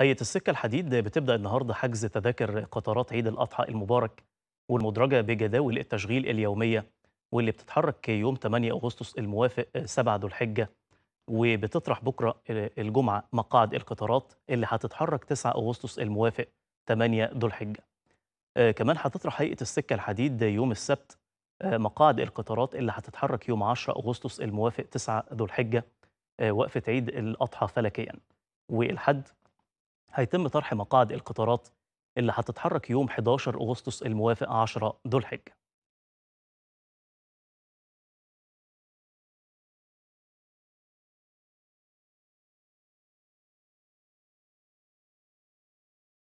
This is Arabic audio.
هيئة السكة الحديد بتبدأ النهاردة حجز تذاكر قطارات عيد الأضحى المبارك والمدرجة بجداول التشغيل اليومية واللي بتتحرك يوم 8 أغسطس الموافق 7 آه، ذو الحجة وبتطرح بكرة آه، الجمعة مقاعد القطارات اللي هتتحرك 9 أغسطس الموافق 8 ذو الحجة آه، كمان هتطرح هيئة السكة الحديد يوم السبت مقاعد القطارات اللي هتتحرك يوم 10 أغسطس الموافق 9 ذو الحجة وقفة عيد الأضحى فلكيا والحد هيتم طرح مقاعد القطارات اللي هتتحرك يوم 11 أغسطس الموافق 10 ذو الحجة